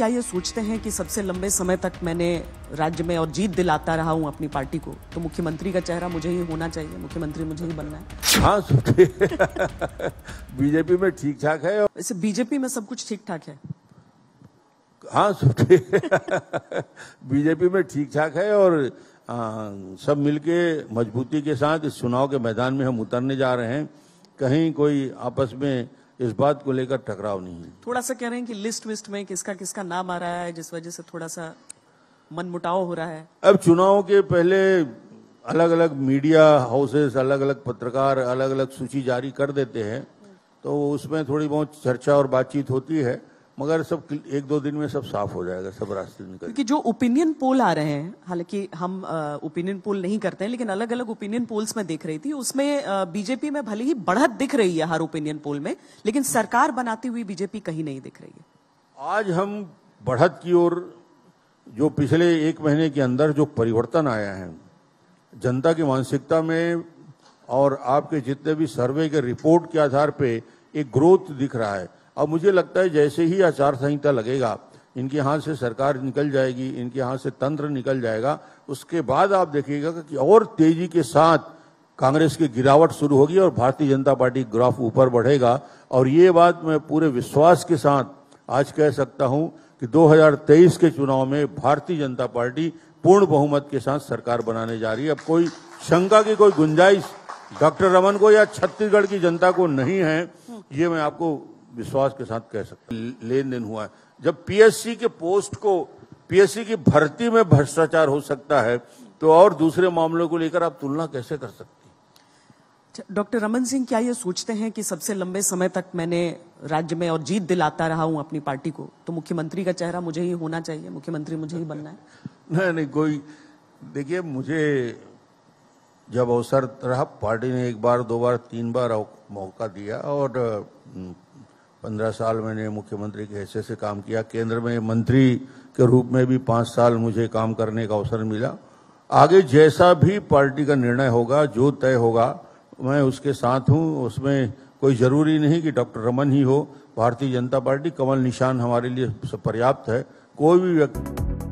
क्या ये सोचते हैं कि सबसे लंबे समय तक मैंने राज्य में और जीत दिलाता रहा हूँ अपनी पार्टी को तो मुख्यमंत्री का चेहरा मुझे ही होना चाहिए मुख्यमंत्री मुझे ही बनना है हाँ, बीजेपी में ठीक ठाक है वैसे बीजेपी में सब कुछ ठीक ठाक है हाँ सुखी बीजेपी में ठीक ठाक है और आ, सब मिलके मजबूती के साथ इस चुनाव के मैदान में हम उतरने जा रहे हैं कहीं कोई आपस में इस बात को लेकर टकराव नहीं है थोड़ा सा कह रहे हैं कि लिस्ट विस्ट में किसका किसका नाम आ रहा है जिस वजह से थोड़ा सा मनमुटाव हो रहा है अब चुनाव के पहले अलग अलग मीडिया हाउसेस अलग अलग पत्रकार अलग अलग सूची जारी कर देते हैं तो उसमें थोड़ी बहुत चर्चा और बातचीत होती है मगर सब एक दो दिन में सब साफ हो जाएगा सब रास्ते निकल क्योंकि जो ओपिनियन पोल आ रहे हैं हालांकि हम ओपिनियन पोल नहीं करते हैं लेकिन अलग अलग ओपिनियन पोल्स में देख रही थी उसमें बीजेपी में भले ही बढ़त दिख रही है हर ओपिनियन पोल में लेकिन सरकार बनाती हुई बीजेपी कहीं नहीं दिख रही है आज हम बढ़त की ओर जो पिछले एक महीने के अंदर जो परिवर्तन आया है जनता की मानसिकता में और आपके जितने भी सर्वे के रिपोर्ट के आधार पर एक ग्रोथ दिख रहा है अब मुझे लगता है जैसे ही आचार संहिता लगेगा इनके हाथ से सरकार निकल जाएगी इनके हाथ से तंत्र निकल जाएगा उसके बाद आप देखिएगा कि और तेजी के साथ कांग्रेस की गिरावट शुरू होगी और भारतीय जनता पार्टी ग्राफ ऊपर बढ़ेगा और ये बात मैं पूरे विश्वास के साथ आज कह सकता हूं कि 2023 के चुनाव में भारतीय जनता पार्टी पूर्ण बहुमत के साथ सरकार बनाने जा रही है अब कोई शंका की कोई गुंजाइश डॉक्टर रमन को या छत्तीसगढ़ की जनता को नहीं है ये मैं आपको विश्वास के साथ कह सकते लेन देन हुआ है जब पीएससी के पोस्ट को पीएससी की भर्ती में भ्रष्टाचार हो सकता है तो और दूसरे मामलों को लेकर आप तुलना कैसे कर सकते अच्छा, डॉक्टर रमन सिंह क्या ये सोचते हैं कि सबसे लंबे समय तक मैंने राज्य में और जीत दिलाता रहा हूं अपनी पार्टी को तो मुख्यमंत्री का चेहरा मुझे ही होना चाहिए मुख्यमंत्री मुझे ही बनना है नहीं नहीं कोई देखिए मुझे जब अवसर रहा पार्टी ने एक बार दो बार तीन बार मौका दिया और पंद्रह साल मैंने मुख्यमंत्री के हिस्से से काम किया केंद्र में मंत्री के रूप में भी पांच साल मुझे काम करने का अवसर मिला आगे जैसा भी पार्टी का निर्णय होगा जो तय होगा मैं उसके साथ हूँ उसमें कोई जरूरी नहीं कि डॉक्टर रमन ही हो भारतीय जनता पार्टी कमल निशान हमारे लिए पर्याप्त है कोई भी व्यक्ति